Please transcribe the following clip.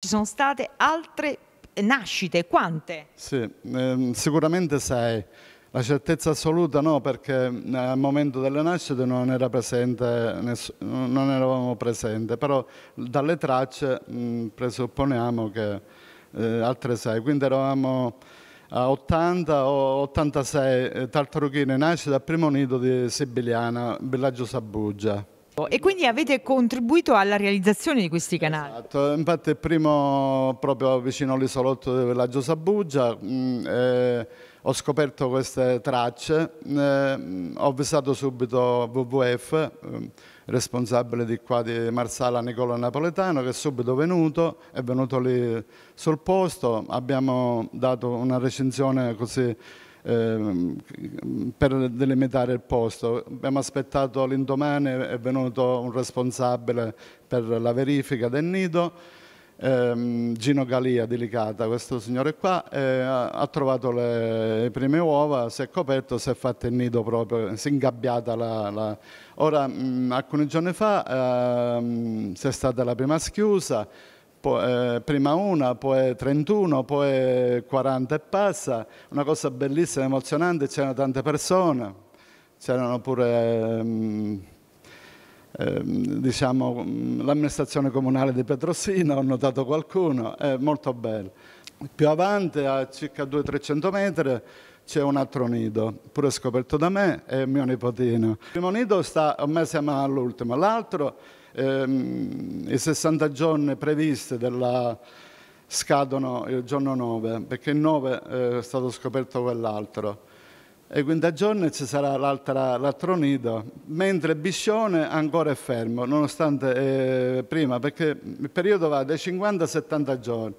Ci sono state altre nascite, quante? Sì, ehm, sicuramente sei. La certezza assoluta no, perché al momento delle nascite non, era presente, non eravamo presenti, però dalle tracce mh, presupponiamo che eh, altre sei, quindi eravamo a 80 o 86 eh, tartarughine nascite al primo nido di Sibiliana, villaggio Sabugia. E quindi avete contribuito alla realizzazione di questi canali? Esatto, infatti il primo proprio vicino all'isolotto del villaggio Sabuggia, mm, eh, ho scoperto queste tracce, eh, ho visitato subito WWF, eh, responsabile di qua di Marsala Nicola Napoletano, che è subito venuto, è venuto lì sul posto, abbiamo dato una recensione così Ehm, per delimitare il posto. Abbiamo aspettato l'indomani, è venuto un responsabile per la verifica del nido, ehm, Gino Galia di Licata, questo signore qua, eh, ha trovato le, prime uova, si è coperto, si è fatto il nido proprio, si è ingabbiata la... la... Ora, mm, alcuni giorni fa ehm, c'è stata la prima schiusa, poi, eh, prima una, poi 31, poi 40 e passa, una cosa bellissima, emozionante, c'erano tante persone, c'erano pure ehm, ehm, diciamo, mm, l'amministrazione comunale di Petrosino, ho notato qualcuno, è molto bello. Più avanti, a circa 200-300 metri, c'è un altro nido, pure scoperto da me e mio nipotino. Il primo nido sta, ormai siamo all'ultimo, l'altro, ehm, i 60 giorni previsti della, scadono il giorno 9, perché il 9 eh, è stato scoperto quell'altro. E quindi a giorni ci sarà l'altro nido, mentre il Biscione ancora è fermo, nonostante eh, prima, perché il periodo va dai 50 ai 70 giorni.